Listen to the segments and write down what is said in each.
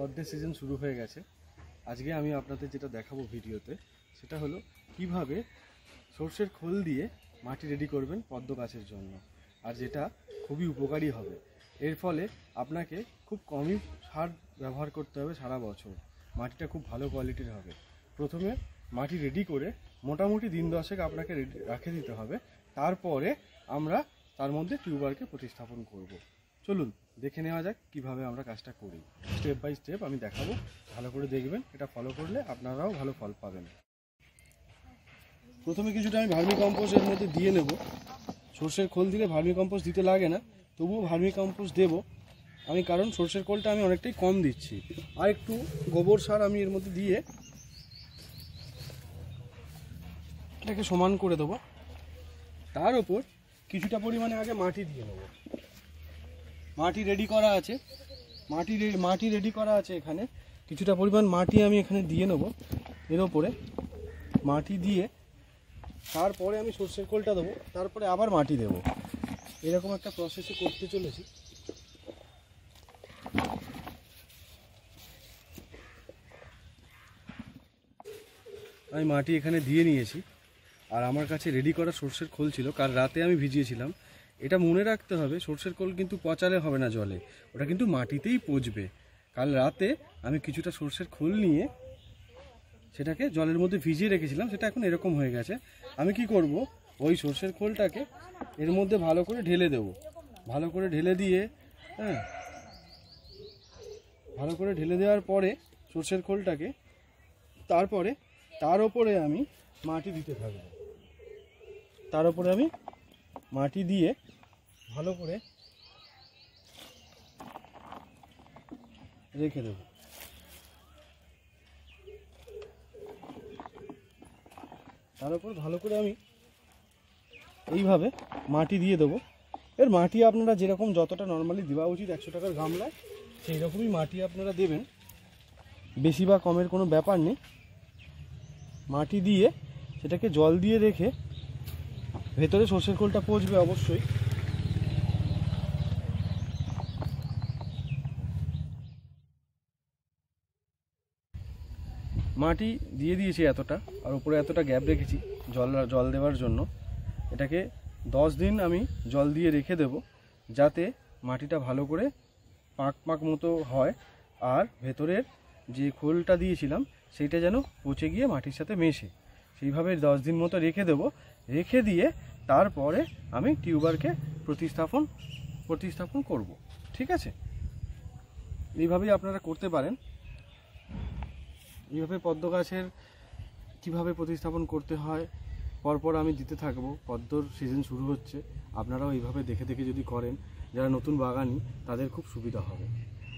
বর্ডে season শুরু হয়ে গেছে আজকে আমি আপনাদের যেটা দেখাবো ভিডিওতে সেটা হলো কিভাবে সর্ষের খোল দিয়ে মাটি রেডি করবেন পদ্ম গাছের জন্য আর যেটা খুবই উপকারী হবে এর ফলে আপনাকে খুব কমই সার ব্যবহার করতে হবে সারা বছর মাটিটা খুব ভালো কোয়ালিটির হবে প্রথমে মাটি রেডি করে মোটামুটি দিন দশেক আপনাকে রেডি রাখে দিতে হবে তারপরে আমরা তার মধ্যে টিউবারকে প্রতিস্থাপন করব। চলুন দেখে নেওয়া যাক কিভাবে আমরা কাজটা করি স্টেপ বাই স্টেপ আমি দেখাবো ভালো করে দেখবেন এটা ফলো করলে আপনারাও ভালো ফল পাবেন প্রথমে কিছুটা আমি ভার্মি কম্পোস্ট এর মধ্যে দিয়ে নেব সর্ষের খোল দিলে ভার্মি কম্পোস্ট দিতে লাগে না তবুও ভার্মি কম্পোস্ট দেবো আমি কারণ সর্ষের খোলটা আমি অনেকটাই কম দিচ্ছি আর একটু গোবর সার আমি এর মধ্যে দিয়ে এটাকে সমান করে দেবো তার ওপর কিছুটা পরিমাণে আগে মাটি দিয়ে নেবো মাটি রেডি করা আছে মাটি মাটি রেডি করা আছে এখানে কিছুটা পরিমাণ মাটি আমি এখানে দিয়ে নেব এর ওপরে মাটি দিয়ে তারপরে আমি সর্ষের কোলটা দেবো তারপরে আবার মাটি দেব এরকম একটা প্রসেসে করতে চলেছি আমি মাটি এখানে দিয়ে নিয়েছি আর আমার কাছে রেডি করা সর্ষের খোল ছিল কাল রাতে আমি ভিজিয়েছিলাম এটা মনে রাখতে হবে সর্ষের খোল কিন্তু পচালে হবে না জলে ওটা কিন্তু মাটিতেই পচবে কাল রাতে আমি কিছুটা সর্ষের খোল নিয়ে সেটাকে জলের মধ্যে ভিজিয়ে রেখেছিলাম সেটা এখন এরকম হয়ে গেছে আমি কি করব ওই সর্ষের খোলটাকে এর মধ্যে ভালো করে ঢেলে দেব ভালো করে ঢেলে দিয়ে হ্যাঁ ভালো করে ঢেলে দেওয়ার পরে সর্ষের খোলটাকে তারপরে তার ওপরে আমি মাটি দিতে থাকব তার ওপরে আমি মাটি দিয়ে ভালো করে রেখে দেব তার উপর ভালো করে আমি এইভাবে মাটি দিয়ে দেবো এর মাটি আপনারা যেরকম যতটা নর্মালি দেওয়া উচিত একশো টাকার গামলায় সেই রকমই মাটি আপনারা দেবেন বেশি বা কমের কোনো ব্যাপার নেই মাটি দিয়ে সেটাকে জল দিয়ে রেখে ভেতরে সর্ষের খোলটা পচবে অবশ্যই মাটি দিয়ে দিয়েছি এতটা আর উপরে এতটা গ্যাপ রেখেছি জল জল দেওয়ার জন্য এটাকে দশ দিন আমি জল দিয়ে রেখে দেব যাতে মাটিটা ভালো করে পাঁক পাঁক মতো হয় আর ভেতরের যে খোলটা দিয়েছিলাম সেইটা যেন পচে গিয়ে মাটির সাথে মেশে সেইভাবে দশ দিন মতো রেখে দেব রেখে দিয়ে তারপরে আমি টিউবারকে প্রতিস্থাপন প্রতিস্থাপন করব ঠিক আছে এইভাবেই আপনারা করতে পারেন এইভাবে পদ্ম গাছের কীভাবে প্রতিস্থাপন করতে হয় পরপর আমি দিতে থাকব পদ্মর সিজন শুরু হচ্ছে আপনারাও এইভাবে দেখে দেখে যদি করেন যারা নতুন বাগানি তাদের খুব সুবিধা হবে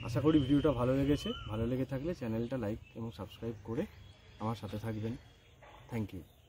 আশা করি ভিডিওটা ভালো লেগেছে ভালো লেগে থাকলে চ্যানেলটা লাইক এবং সাবস্ক্রাইব করে আমার সাথে থাকবেন থ্যাংক ইউ